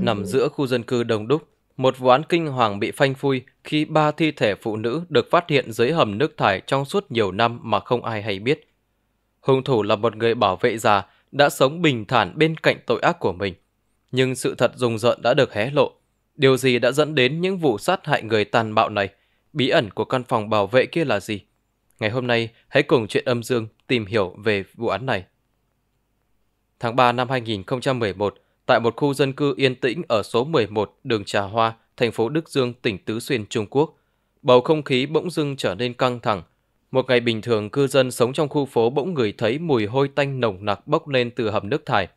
Nằm giữa khu dân cư đông đúc, một vụ án kinh hoàng bị phanh phui khi ba thi thể phụ nữ được phát hiện dưới hầm nước thải trong suốt nhiều năm mà không ai hay biết. Hung thủ là một người bảo vệ già đã sống bình thản bên cạnh tội ác của mình. Nhưng sự thật rùng rợn đã được hé lộ. Điều gì đã dẫn đến những vụ sát hại người tàn bạo này? Bí ẩn của căn phòng bảo vệ kia là gì? Ngày hôm nay, hãy cùng chuyện âm dương tìm hiểu về vụ án này tháng 3 năm 2011 tại một khu dân cư yên tĩnh ở số 11 đường Trà Hoa, thành phố Đức Dương, tỉnh Tứ Xuyên, Trung Quốc. Bầu không khí bỗng dưng trở nên căng thẳng. Một ngày bình thường, cư dân sống trong khu phố bỗng người thấy mùi hôi tanh nồng nặc bốc lên từ hầm nước thải.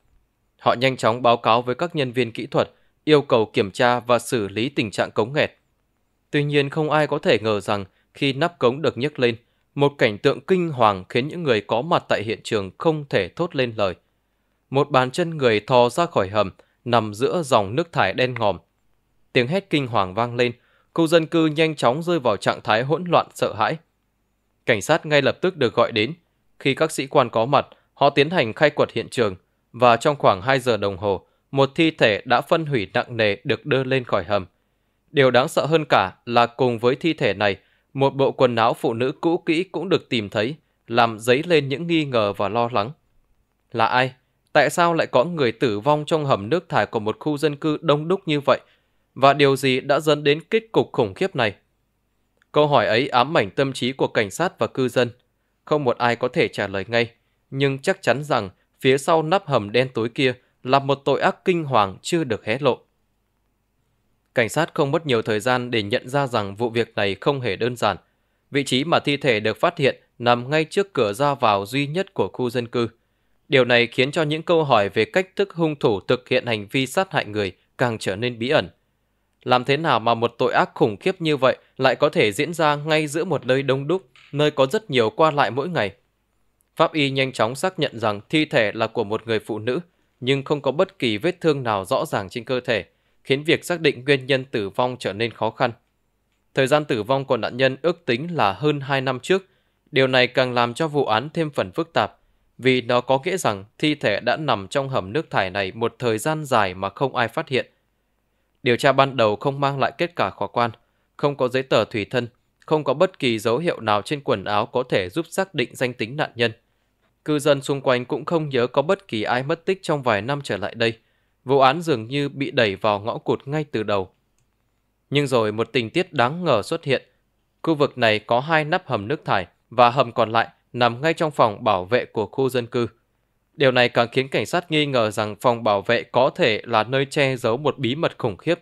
Họ nhanh chóng báo cáo với các nhân viên kỹ thuật, yêu cầu kiểm tra và xử lý tình trạng cống nghẹt. Tuy nhiên không ai có thể ngờ rằng khi nắp cống được nhấc lên, một cảnh tượng kinh hoàng khiến những người có mặt tại hiện trường không thể thốt lên lời một bàn chân người thò ra khỏi hầm, nằm giữa dòng nước thải đen ngòm. Tiếng hét kinh hoàng vang lên, khu dân cư nhanh chóng rơi vào trạng thái hỗn loạn sợ hãi. Cảnh sát ngay lập tức được gọi đến. Khi các sĩ quan có mặt, họ tiến hành khai quật hiện trường và trong khoảng 2 giờ đồng hồ, một thi thể đã phân hủy nặng nề được đưa lên khỏi hầm. Điều đáng sợ hơn cả là cùng với thi thể này, một bộ quần áo phụ nữ cũ kỹ cũng được tìm thấy, làm dấy lên những nghi ngờ và lo lắng. Là ai? tại sao lại có người tử vong trong hầm nước thải của một khu dân cư đông đúc như vậy? Và điều gì đã dẫn đến kết cục khủng khiếp này? Câu hỏi ấy ám ảnh tâm trí của cảnh sát và cư dân. Không một ai có thể trả lời ngay, nhưng chắc chắn rằng phía sau nắp hầm đen tối kia là một tội ác kinh hoàng chưa được hé lộ. Cảnh sát không mất nhiều thời gian để nhận ra rằng vụ việc này không hề đơn giản. Vị trí mà thi thể được phát hiện nằm ngay trước cửa ra vào duy nhất của khu dân cư – Điều này khiến cho những câu hỏi về cách thức hung thủ thực hiện hành vi sát hại người càng trở nên bí ẩn. Làm thế nào mà một tội ác khủng khiếp như vậy lại có thể diễn ra ngay giữa một nơi đông đúc, nơi có rất nhiều qua lại mỗi ngày? Pháp y nhanh chóng xác nhận rằng thi thể là của một người phụ nữ, nhưng không có bất kỳ vết thương nào rõ ràng trên cơ thể, khiến việc xác định nguyên nhân tử vong trở nên khó khăn. Thời gian tử vong của nạn nhân ước tính là hơn 2 năm trước, điều này càng làm cho vụ án thêm phần phức tạp vì nó có nghĩa rằng thi thể đã nằm trong hầm nước thải này một thời gian dài mà không ai phát hiện. Điều tra ban đầu không mang lại kết quả khả quan, không có giấy tờ tùy thân, không có bất kỳ dấu hiệu nào trên quần áo có thể giúp xác định danh tính nạn nhân. Cư dân xung quanh cũng không nhớ có bất kỳ ai mất tích trong vài năm trở lại đây. Vụ án dường như bị đẩy vào ngõ cụt ngay từ đầu. Nhưng rồi một tình tiết đáng ngờ xuất hiện. Khu vực này có hai nắp hầm nước thải và hầm còn lại nằm ngay trong phòng bảo vệ của khu dân cư. Điều này càng khiến cảnh sát nghi ngờ rằng phòng bảo vệ có thể là nơi che giấu một bí mật khủng khiếp.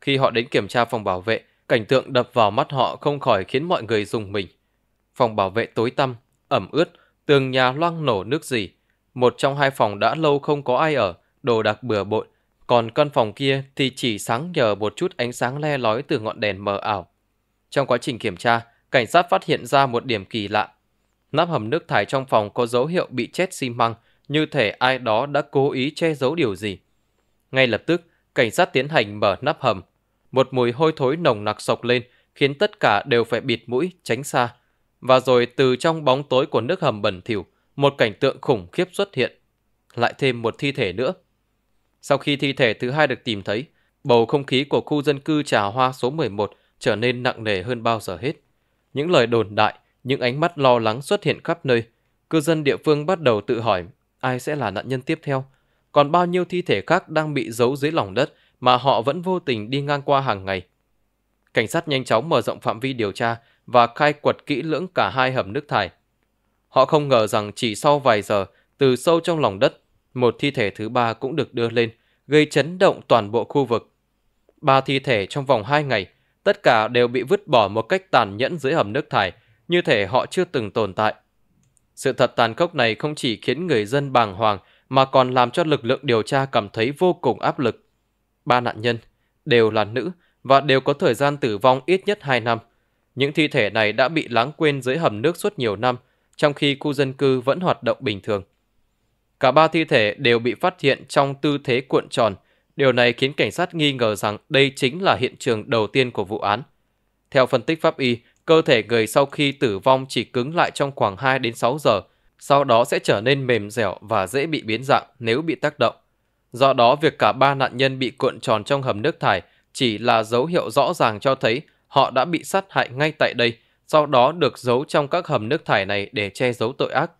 Khi họ đến kiểm tra phòng bảo vệ, cảnh tượng đập vào mắt họ không khỏi khiến mọi người dùng mình. Phòng bảo vệ tối tăm, ẩm ướt, tường nhà loang nổ nước gì. Một trong hai phòng đã lâu không có ai ở, đồ đạc bừa bộn, còn căn phòng kia thì chỉ sáng nhờ một chút ánh sáng le lói từ ngọn đèn mờ ảo. Trong quá trình kiểm tra, cảnh sát phát hiện ra một điểm kỳ lạ. Nắp hầm nước thải trong phòng có dấu hiệu bị chết xi măng, như thể ai đó đã cố ý che giấu điều gì. Ngay lập tức, cảnh sát tiến hành mở nắp hầm. Một mùi hôi thối nồng nặc sộc lên, khiến tất cả đều phải bịt mũi, tránh xa. Và rồi từ trong bóng tối của nước hầm bẩn thỉu, một cảnh tượng khủng khiếp xuất hiện. Lại thêm một thi thể nữa. Sau khi thi thể thứ hai được tìm thấy, bầu không khí của khu dân cư trà hoa số 11 trở nên nặng nề hơn bao giờ hết. Những lời đồn đại, những ánh mắt lo lắng xuất hiện khắp nơi. Cư dân địa phương bắt đầu tự hỏi ai sẽ là nạn nhân tiếp theo. Còn bao nhiêu thi thể khác đang bị giấu dưới lòng đất mà họ vẫn vô tình đi ngang qua hàng ngày. Cảnh sát nhanh chóng mở rộng phạm vi điều tra và khai quật kỹ lưỡng cả hai hầm nước thải. Họ không ngờ rằng chỉ sau vài giờ, từ sâu trong lòng đất, một thi thể thứ ba cũng được đưa lên, gây chấn động toàn bộ khu vực. Ba thi thể trong vòng hai ngày, tất cả đều bị vứt bỏ một cách tàn nhẫn dưới hầm nước thải như thể họ chưa từng tồn tại. Sự thật tàn khốc này không chỉ khiến người dân bàng hoàng mà còn làm cho lực lượng điều tra cảm thấy vô cùng áp lực. Ba nạn nhân đều là nữ và đều có thời gian tử vong ít nhất 2 năm. Những thi thể này đã bị lãng quên dưới hầm nước suốt nhiều năm, trong khi khu dân cư vẫn hoạt động bình thường. Cả ba thi thể đều bị phát hiện trong tư thế cuộn tròn. Điều này khiến cảnh sát nghi ngờ rằng đây chính là hiện trường đầu tiên của vụ án. Theo phân tích pháp y, Cơ thể người sau khi tử vong chỉ cứng lại trong khoảng 2 đến 6 giờ, sau đó sẽ trở nên mềm dẻo và dễ bị biến dạng nếu bị tác động. Do đó, việc cả ba nạn nhân bị cuộn tròn trong hầm nước thải chỉ là dấu hiệu rõ ràng cho thấy họ đã bị sát hại ngay tại đây, sau đó được giấu trong các hầm nước thải này để che giấu tội ác.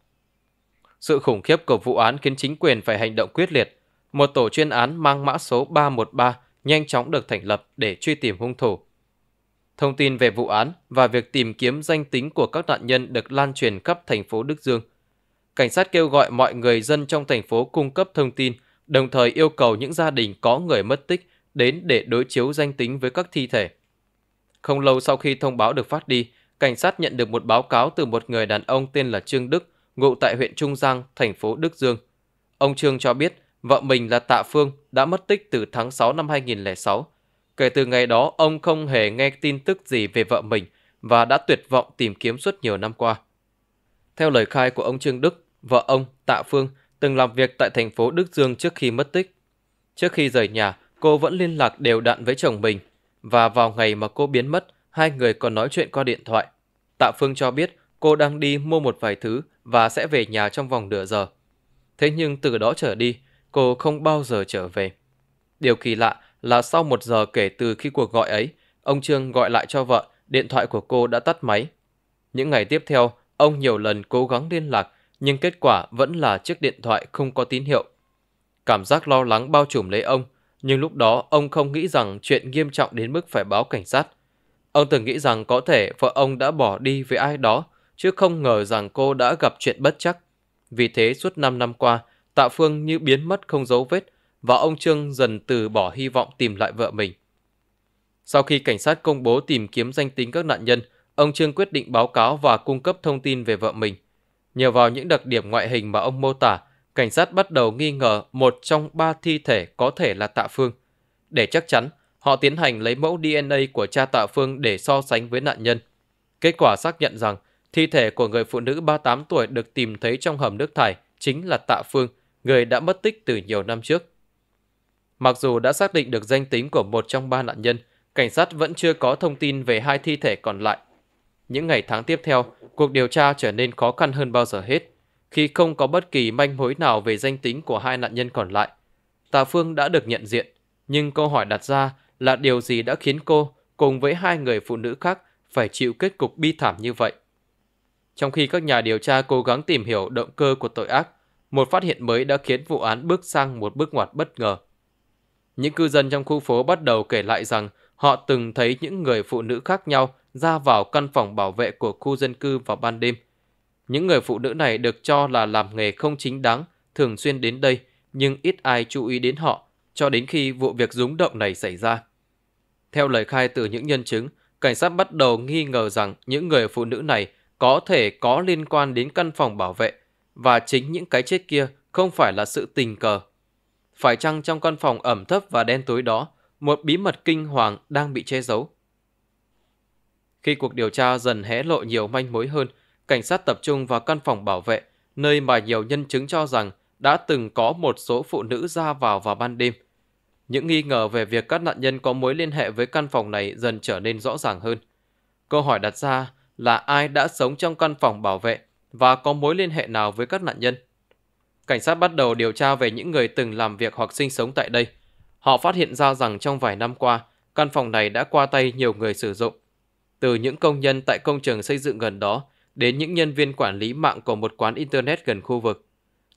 Sự khủng khiếp của vụ án khiến chính quyền phải hành động quyết liệt. Một tổ chuyên án mang mã số 313 nhanh chóng được thành lập để truy tìm hung thủ. Thông tin về vụ án và việc tìm kiếm danh tính của các nạn nhân được lan truyền khắp thành phố Đức Dương. Cảnh sát kêu gọi mọi người dân trong thành phố cung cấp thông tin, đồng thời yêu cầu những gia đình có người mất tích đến để đối chiếu danh tính với các thi thể. Không lâu sau khi thông báo được phát đi, cảnh sát nhận được một báo cáo từ một người đàn ông tên là Trương Đức, ngụ tại huyện Trung Giang, thành phố Đức Dương. Ông Trương cho biết vợ mình là Tạ Phương đã mất tích từ tháng 6 năm 2006 Kể từ ngày đó, ông không hề nghe tin tức gì về vợ mình và đã tuyệt vọng tìm kiếm suốt nhiều năm qua. Theo lời khai của ông Trương Đức, vợ ông, Tạ Phương, từng làm việc tại thành phố Đức Dương trước khi mất tích. Trước khi rời nhà, cô vẫn liên lạc đều đặn với chồng mình và vào ngày mà cô biến mất, hai người còn nói chuyện qua điện thoại. Tạ Phương cho biết cô đang đi mua một vài thứ và sẽ về nhà trong vòng nửa giờ. Thế nhưng từ đó trở đi, cô không bao giờ trở về. Điều kỳ lạ là sau một giờ kể từ khi cuộc gọi ấy, ông Trương gọi lại cho vợ, điện thoại của cô đã tắt máy. Những ngày tiếp theo, ông nhiều lần cố gắng liên lạc, nhưng kết quả vẫn là chiếc điện thoại không có tín hiệu. Cảm giác lo lắng bao trùm lấy ông, nhưng lúc đó ông không nghĩ rằng chuyện nghiêm trọng đến mức phải báo cảnh sát. Ông từng nghĩ rằng có thể vợ ông đã bỏ đi với ai đó, chứ không ngờ rằng cô đã gặp chuyện bất chắc. Vì thế suốt 5 năm qua, Tạ Phương như biến mất không dấu vết, và ông Trương dần từ bỏ hy vọng tìm lại vợ mình. Sau khi cảnh sát công bố tìm kiếm danh tính các nạn nhân, ông Trương quyết định báo cáo và cung cấp thông tin về vợ mình. Nhờ vào những đặc điểm ngoại hình mà ông mô tả, cảnh sát bắt đầu nghi ngờ một trong ba thi thể có thể là Tạ Phương. Để chắc chắn, họ tiến hành lấy mẫu DNA của cha Tạ Phương để so sánh với nạn nhân. Kết quả xác nhận rằng thi thể của người phụ nữ 38 tuổi được tìm thấy trong hầm nước thải chính là Tạ Phương, người đã mất tích từ nhiều năm trước. Mặc dù đã xác định được danh tính của một trong ba nạn nhân, cảnh sát vẫn chưa có thông tin về hai thi thể còn lại. Những ngày tháng tiếp theo, cuộc điều tra trở nên khó khăn hơn bao giờ hết, khi không có bất kỳ manh mối nào về danh tính của hai nạn nhân còn lại. Tà Phương đã được nhận diện, nhưng câu hỏi đặt ra là điều gì đã khiến cô cùng với hai người phụ nữ khác phải chịu kết cục bi thảm như vậy. Trong khi các nhà điều tra cố gắng tìm hiểu động cơ của tội ác, một phát hiện mới đã khiến vụ án bước sang một bước ngoặt bất ngờ. Những cư dân trong khu phố bắt đầu kể lại rằng họ từng thấy những người phụ nữ khác nhau ra vào căn phòng bảo vệ của khu dân cư vào ban đêm. Những người phụ nữ này được cho là làm nghề không chính đáng, thường xuyên đến đây, nhưng ít ai chú ý đến họ cho đến khi vụ việc rúng động này xảy ra. Theo lời khai từ những nhân chứng, cảnh sát bắt đầu nghi ngờ rằng những người phụ nữ này có thể có liên quan đến căn phòng bảo vệ và chính những cái chết kia không phải là sự tình cờ phải chăng trong căn phòng ẩm thấp và đen tối đó, một bí mật kinh hoàng đang bị che giấu? Khi cuộc điều tra dần hé lộ nhiều manh mối hơn, cảnh sát tập trung vào căn phòng bảo vệ, nơi mà nhiều nhân chứng cho rằng đã từng có một số phụ nữ ra vào vào ban đêm. Những nghi ngờ về việc các nạn nhân có mối liên hệ với căn phòng này dần trở nên rõ ràng hơn. Câu hỏi đặt ra là ai đã sống trong căn phòng bảo vệ và có mối liên hệ nào với các nạn nhân? cảnh sát bắt đầu điều tra về những người từng làm việc hoặc sinh sống tại đây. Họ phát hiện ra rằng trong vài năm qua, căn phòng này đã qua tay nhiều người sử dụng. Từ những công nhân tại công trường xây dựng gần đó đến những nhân viên quản lý mạng của một quán Internet gần khu vực.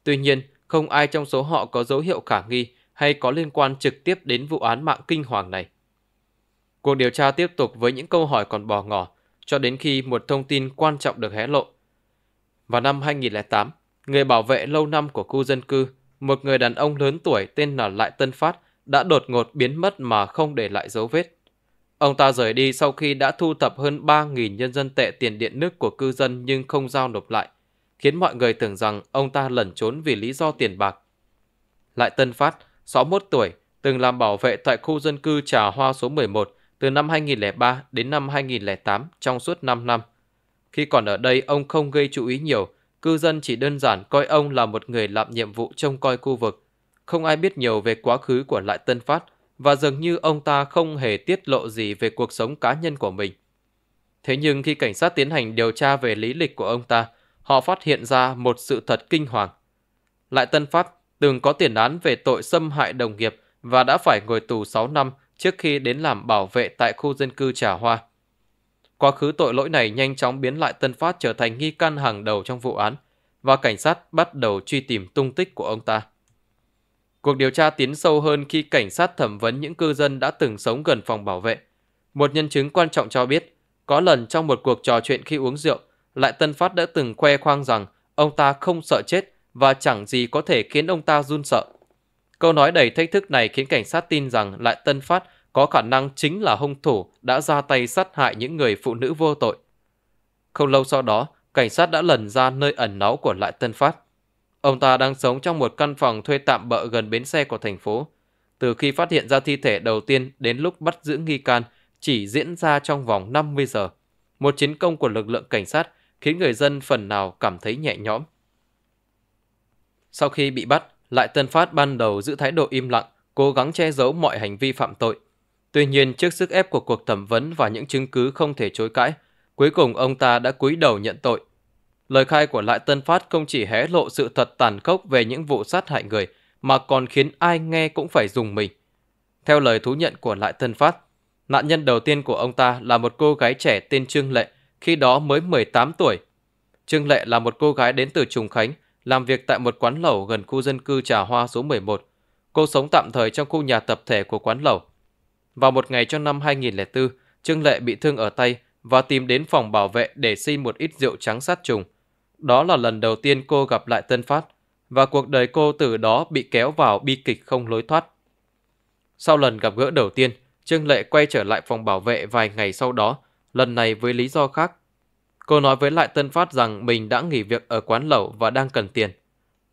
Tuy nhiên, không ai trong số họ có dấu hiệu khả nghi hay có liên quan trực tiếp đến vụ án mạng kinh hoàng này. Cuộc điều tra tiếp tục với những câu hỏi còn bò ngỏ cho đến khi một thông tin quan trọng được hé lộ. Vào năm 2008, Người bảo vệ lâu năm của khu dân cư, một người đàn ông lớn tuổi tên là Lại Tân Phát, đã đột ngột biến mất mà không để lại dấu vết. Ông ta rời đi sau khi đã thu thập hơn 3.000 nhân dân tệ tiền điện nước của cư dân nhưng không giao nộp lại, khiến mọi người tưởng rằng ông ta lẩn trốn vì lý do tiền bạc. Lại Tân Phát, 61 tuổi, từng làm bảo vệ tại khu dân cư Trà Hoa số 11 từ năm 2003 đến năm 2008 trong suốt 5 năm. Khi còn ở đây, ông không gây chú ý nhiều Cư dân chỉ đơn giản coi ông là một người làm nhiệm vụ trông coi khu vực. Không ai biết nhiều về quá khứ của Lại Tân Phát và dường như ông ta không hề tiết lộ gì về cuộc sống cá nhân của mình. Thế nhưng khi cảnh sát tiến hành điều tra về lý lịch của ông ta, họ phát hiện ra một sự thật kinh hoàng. Lại Tân Phát từng có tiền án về tội xâm hại đồng nghiệp và đã phải ngồi tù 6 năm trước khi đến làm bảo vệ tại khu dân cư Trà Hoa. Quá khứ tội lỗi này nhanh chóng biến lại Tân Phát trở thành nghi can hàng đầu trong vụ án và cảnh sát bắt đầu truy tìm tung tích của ông ta. Cuộc điều tra tiến sâu hơn khi cảnh sát thẩm vấn những cư dân đã từng sống gần phòng bảo vệ. Một nhân chứng quan trọng cho biết, có lần trong một cuộc trò chuyện khi uống rượu, lại Tân Phát đã từng khoe khoang rằng ông ta không sợ chết và chẳng gì có thể khiến ông ta run sợ. Câu nói đầy thách thức này khiến cảnh sát tin rằng lại Tân Phát có khả năng chính là hung thủ đã ra tay sát hại những người phụ nữ vô tội. Không lâu sau đó, cảnh sát đã lần ra nơi ẩn náu của lại Tân Phát. Ông ta đang sống trong một căn phòng thuê tạm bợ gần bến xe của thành phố. Từ khi phát hiện ra thi thể đầu tiên đến lúc bắt giữ nghi can chỉ diễn ra trong vòng 50 giờ. Một chiến công của lực lượng cảnh sát khiến người dân phần nào cảm thấy nhẹ nhõm. Sau khi bị bắt, lại Tân Phát ban đầu giữ thái độ im lặng, cố gắng che giấu mọi hành vi phạm tội. Tuy nhiên, trước sức ép của cuộc thẩm vấn và những chứng cứ không thể chối cãi, cuối cùng ông ta đã cúi đầu nhận tội. Lời khai của Lại Tân Phát không chỉ hé lộ sự thật tàn khốc về những vụ sát hại người, mà còn khiến ai nghe cũng phải dùng mình. Theo lời thú nhận của Lại Tân Phát, nạn nhân đầu tiên của ông ta là một cô gái trẻ tên Trương Lệ, khi đó mới 18 tuổi. Trương Lệ là một cô gái đến từ Trùng Khánh, làm việc tại một quán lẩu gần khu dân cư Trà Hoa số 11. Cô sống tạm thời trong khu nhà tập thể của quán lẩu, vào một ngày trong năm 2004, Trương Lệ bị thương ở tay và tìm đến phòng bảo vệ để xin một ít rượu trắng sát trùng. Đó là lần đầu tiên cô gặp lại Tân Phát và cuộc đời cô từ đó bị kéo vào bi kịch không lối thoát. Sau lần gặp gỡ đầu tiên, Trương Lệ quay trở lại phòng bảo vệ vài ngày sau đó, lần này với lý do khác. Cô nói với lại Tân Phát rằng mình đã nghỉ việc ở quán lẩu và đang cần tiền.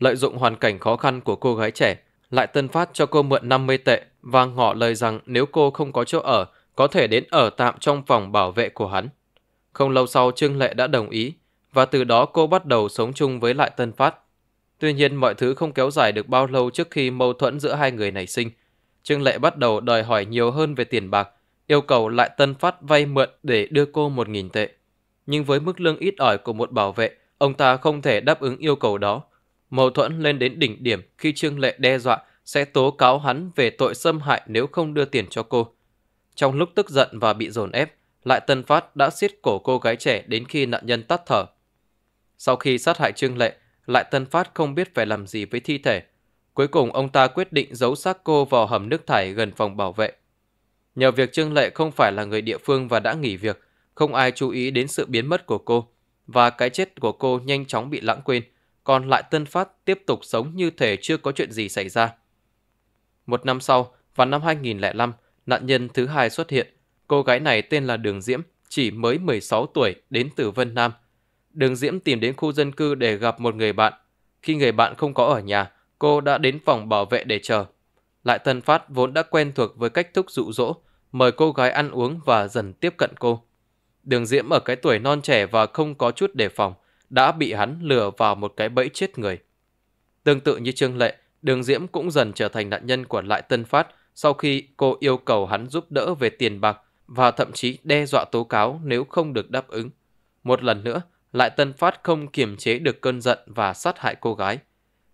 Lợi dụng hoàn cảnh khó khăn của cô gái trẻ, lại tân phát cho cô mượn 50 tệ và ngỏ lời rằng nếu cô không có chỗ ở, có thể đến ở tạm trong phòng bảo vệ của hắn. Không lâu sau Trương Lệ đã đồng ý và từ đó cô bắt đầu sống chung với lại tân phát. Tuy nhiên mọi thứ không kéo dài được bao lâu trước khi mâu thuẫn giữa hai người nảy sinh. Trương Lệ bắt đầu đòi hỏi nhiều hơn về tiền bạc, yêu cầu lại tân phát vay mượn để đưa cô 1.000 tệ. Nhưng với mức lương ít ỏi của một bảo vệ, ông ta không thể đáp ứng yêu cầu đó. Mâu thuẫn lên đến đỉnh điểm khi Trương Lệ đe dọa sẽ tố cáo hắn về tội xâm hại nếu không đưa tiền cho cô. Trong lúc tức giận và bị dồn ép, lại Tân Phát đã siết cổ cô gái trẻ đến khi nạn nhân tắt thở. Sau khi sát hại Trương Lệ, lại Tân Phát không biết phải làm gì với thi thể. Cuối cùng ông ta quyết định giấu xác cô vào hầm nước thải gần phòng bảo vệ. Nhờ việc Trương Lệ không phải là người địa phương và đã nghỉ việc, không ai chú ý đến sự biến mất của cô, và cái chết của cô nhanh chóng bị lãng quên còn lại Tân Phát tiếp tục sống như thể chưa có chuyện gì xảy ra. Một năm sau, vào năm 2005, nạn nhân thứ hai xuất hiện. Cô gái này tên là Đường Diễm, chỉ mới 16 tuổi, đến từ Vân Nam. Đường Diễm tìm đến khu dân cư để gặp một người bạn. Khi người bạn không có ở nhà, cô đã đến phòng bảo vệ để chờ. Lại Tân Phát vốn đã quen thuộc với cách thúc dụ dỗ, mời cô gái ăn uống và dần tiếp cận cô. Đường Diễm ở cái tuổi non trẻ và không có chút đề phòng – đã bị hắn lừa vào một cái bẫy chết người. Tương tự như Trương Lệ, Đường Diễm cũng dần trở thành nạn nhân của lại Tân Phát sau khi cô yêu cầu hắn giúp đỡ về tiền bạc và thậm chí đe dọa tố cáo nếu không được đáp ứng. Một lần nữa, lại Tân Phát không kiềm chế được cơn giận và sát hại cô gái.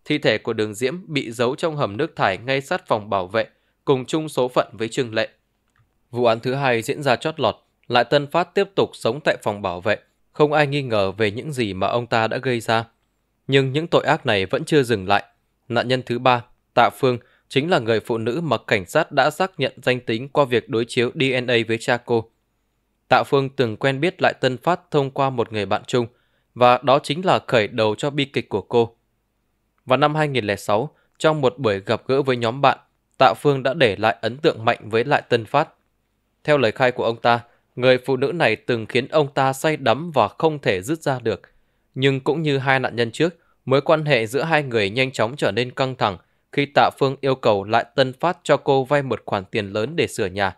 Thi thể của Đường Diễm bị giấu trong hầm nước thải ngay sát phòng bảo vệ, cùng chung số phận với Trương Lệ. Vụ án thứ hai diễn ra chót lọt, lại Tân Phát tiếp tục sống tại phòng bảo vệ, không ai nghi ngờ về những gì mà ông ta đã gây ra. Nhưng những tội ác này vẫn chưa dừng lại. Nạn nhân thứ ba, Tạ Phương, chính là người phụ nữ mà cảnh sát đã xác nhận danh tính qua việc đối chiếu DNA với cha cô. Tạ Phương từng quen biết lại Tân Phát thông qua một người bạn chung, và đó chính là khởi đầu cho bi kịch của cô. Vào năm 2006, trong một buổi gặp gỡ với nhóm bạn, Tạ Phương đã để lại ấn tượng mạnh với lại Tân Phát. Theo lời khai của ông ta, Người phụ nữ này từng khiến ông ta say đắm và không thể dứt ra được. Nhưng cũng như hai nạn nhân trước, mối quan hệ giữa hai người nhanh chóng trở nên căng thẳng khi Tạ Phương yêu cầu lại tân phát cho cô vay một khoản tiền lớn để sửa nhà.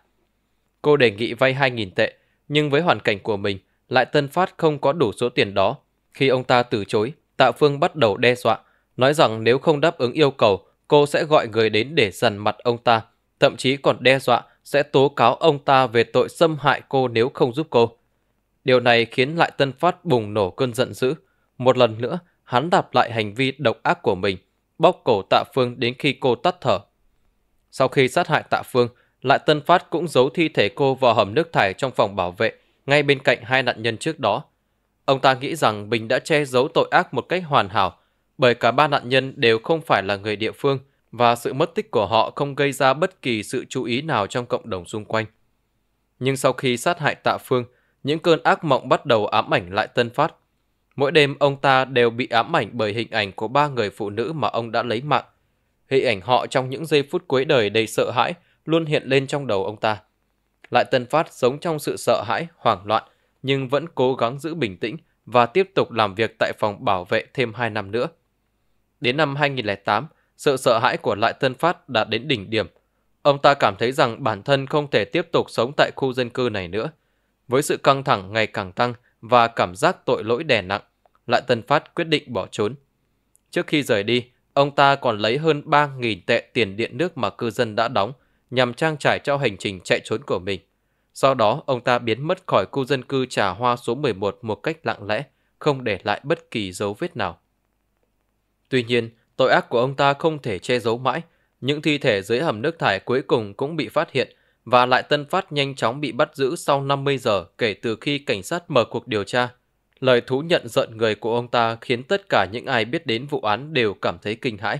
Cô đề nghị vay 2.000 tệ, nhưng với hoàn cảnh của mình, lại tân phát không có đủ số tiền đó. Khi ông ta từ chối, Tạ Phương bắt đầu đe dọa, nói rằng nếu không đáp ứng yêu cầu, cô sẽ gọi người đến để dằn mặt ông ta, thậm chí còn đe dọa sẽ tố cáo ông ta về tội xâm hại cô nếu không giúp cô. Điều này khiến lại Tân Phát bùng nổ cơn giận dữ. Một lần nữa, hắn đạp lại hành vi độc ác của mình, bóc cổ Tạ Phương đến khi cô tắt thở. Sau khi sát hại Tạ Phương, lại Tân Phát cũng giấu thi thể cô vào hầm nước thải trong phòng bảo vệ, ngay bên cạnh hai nạn nhân trước đó. Ông ta nghĩ rằng mình đã che giấu tội ác một cách hoàn hảo, bởi cả ba nạn nhân đều không phải là người địa phương, và sự mất tích của họ không gây ra bất kỳ sự chú ý nào trong cộng đồng xung quanh. Nhưng sau khi sát hại Tạ Phương, những cơn ác mộng bắt đầu ám ảnh lại Tân Phát. Mỗi đêm ông ta đều bị ám ảnh bởi hình ảnh của ba người phụ nữ mà ông đã lấy mạng. Hình ảnh họ trong những giây phút cuối đời đầy sợ hãi luôn hiện lên trong đầu ông ta. Lại Tân Phát sống trong sự sợ hãi, hoảng loạn, nhưng vẫn cố gắng giữ bình tĩnh và tiếp tục làm việc tại phòng bảo vệ thêm 2 năm nữa. Đến năm 2008, sự sợ hãi của Lại Tân Phát đạt đến đỉnh điểm. Ông ta cảm thấy rằng bản thân không thể tiếp tục sống tại khu dân cư này nữa. Với sự căng thẳng ngày càng tăng và cảm giác tội lỗi đè nặng, Lại Tân Phát quyết định bỏ trốn. Trước khi rời đi, ông ta còn lấy hơn 3.000 tệ tiền điện nước mà cư dân đã đóng nhằm trang trải cho hành trình chạy trốn của mình. Sau đó, ông ta biến mất khỏi khu dân cư trà hoa số 11 một cách lặng lẽ, không để lại bất kỳ dấu vết nào. Tuy nhiên, Tội ác của ông ta không thể che giấu mãi, những thi thể dưới hầm nước thải cuối cùng cũng bị phát hiện và lại Tân Phát nhanh chóng bị bắt giữ sau 50 giờ kể từ khi cảnh sát mở cuộc điều tra. Lời thú nhận giận người của ông ta khiến tất cả những ai biết đến vụ án đều cảm thấy kinh hãi.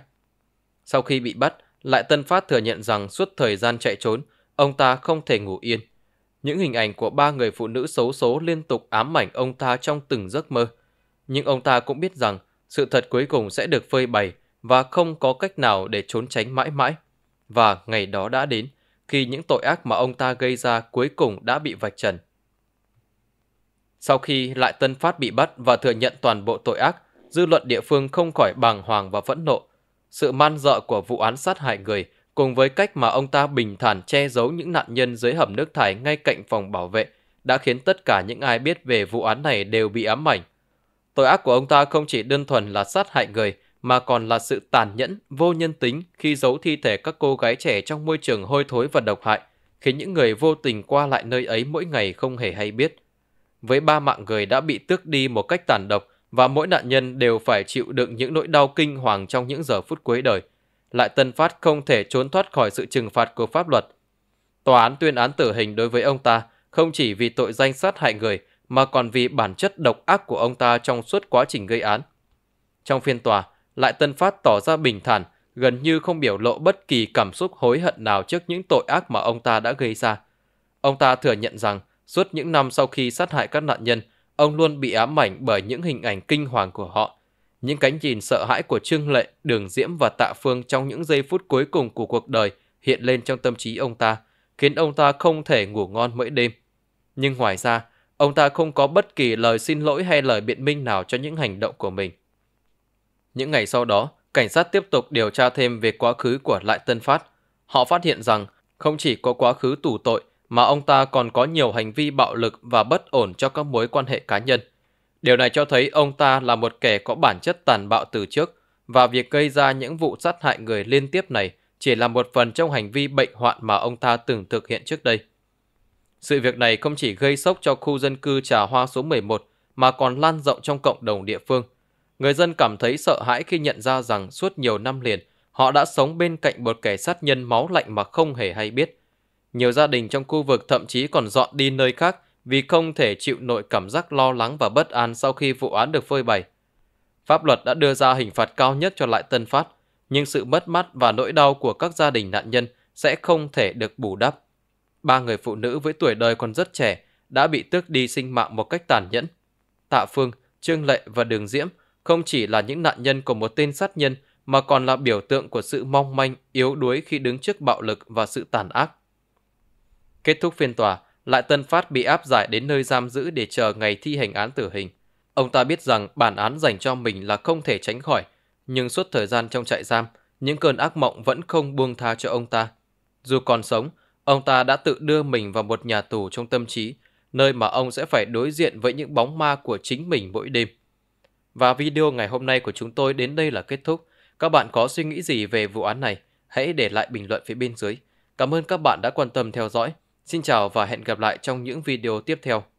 Sau khi bị bắt, lại Tân Phát thừa nhận rằng suốt thời gian chạy trốn, ông ta không thể ngủ yên. Những hình ảnh của ba người phụ nữ xấu số liên tục ám ảnh ông ta trong từng giấc mơ. Nhưng ông ta cũng biết rằng sự thật cuối cùng sẽ được phơi bày và không có cách nào để trốn tránh mãi mãi. Và ngày đó đã đến, khi những tội ác mà ông ta gây ra cuối cùng đã bị vạch trần. Sau khi Lại Tân Phát bị bắt và thừa nhận toàn bộ tội ác, dư luận địa phương không khỏi bàng hoàng và phẫn nộ. Sự man dợ của vụ án sát hại người cùng với cách mà ông ta bình thản che giấu những nạn nhân dưới hầm nước thải ngay cạnh phòng bảo vệ đã khiến tất cả những ai biết về vụ án này đều bị ám ảnh. Tội ác của ông ta không chỉ đơn thuần là sát hại người mà còn là sự tàn nhẫn, vô nhân tính khi giấu thi thể các cô gái trẻ trong môi trường hôi thối và độc hại, khiến những người vô tình qua lại nơi ấy mỗi ngày không hề hay biết. Với ba mạng người đã bị tước đi một cách tàn độc và mỗi nạn nhân đều phải chịu đựng những nỗi đau kinh hoàng trong những giờ phút cuối đời, lại Tân Phát không thể trốn thoát khỏi sự trừng phạt của pháp luật. Tòa án tuyên án tử hình đối với ông ta không chỉ vì tội danh sát hại người mà còn vì bản chất độc ác của ông ta trong suốt quá trình gây án. Trong phiên tòa, lại tân phát tỏ ra bình thản, gần như không biểu lộ bất kỳ cảm xúc hối hận nào trước những tội ác mà ông ta đã gây ra. Ông ta thừa nhận rằng, suốt những năm sau khi sát hại các nạn nhân, ông luôn bị ám ảnh bởi những hình ảnh kinh hoàng của họ. Những cánh nhìn sợ hãi của Trương Lệ, Đường Diễm và Tạ Phương trong những giây phút cuối cùng của cuộc đời hiện lên trong tâm trí ông ta, khiến ông ta không thể ngủ ngon mỗi đêm. Nhưng ngoài ra, ông ta không có bất kỳ lời xin lỗi hay lời biện minh nào cho những hành động của mình. Những ngày sau đó, cảnh sát tiếp tục điều tra thêm về quá khứ của Lại Tân Phát. Họ phát hiện rằng không chỉ có quá khứ tù tội mà ông ta còn có nhiều hành vi bạo lực và bất ổn cho các mối quan hệ cá nhân. Điều này cho thấy ông ta là một kẻ có bản chất tàn bạo từ trước và việc gây ra những vụ sát hại người liên tiếp này chỉ là một phần trong hành vi bệnh hoạn mà ông ta từng thực hiện trước đây. Sự việc này không chỉ gây sốc cho khu dân cư trà hoa số 11 mà còn lan rộng trong cộng đồng địa phương – Người dân cảm thấy sợ hãi khi nhận ra rằng suốt nhiều năm liền, họ đã sống bên cạnh một kẻ sát nhân máu lạnh mà không hề hay biết. Nhiều gia đình trong khu vực thậm chí còn dọn đi nơi khác vì không thể chịu nội cảm giác lo lắng và bất an sau khi vụ án được phơi bày. Pháp luật đã đưa ra hình phạt cao nhất cho lại Tân Phát, nhưng sự mất mát và nỗi đau của các gia đình nạn nhân sẽ không thể được bù đắp. Ba người phụ nữ với tuổi đời còn rất trẻ đã bị tước đi sinh mạng một cách tàn nhẫn. Tạ Phương, Trương Lệ và Đường Diễm không chỉ là những nạn nhân của một tên sát nhân mà còn là biểu tượng của sự mong manh, yếu đuối khi đứng trước bạo lực và sự tàn ác. Kết thúc phiên tòa, lại Tân Phát bị áp giải đến nơi giam giữ để chờ ngày thi hành án tử hình. Ông ta biết rằng bản án dành cho mình là không thể tránh khỏi, nhưng suốt thời gian trong trại giam, những cơn ác mộng vẫn không buông tha cho ông ta. Dù còn sống, ông ta đã tự đưa mình vào một nhà tù trong tâm trí, nơi mà ông sẽ phải đối diện với những bóng ma của chính mình mỗi đêm. Và video ngày hôm nay của chúng tôi đến đây là kết thúc. Các bạn có suy nghĩ gì về vụ án này? Hãy để lại bình luận phía bên dưới. Cảm ơn các bạn đã quan tâm theo dõi. Xin chào và hẹn gặp lại trong những video tiếp theo.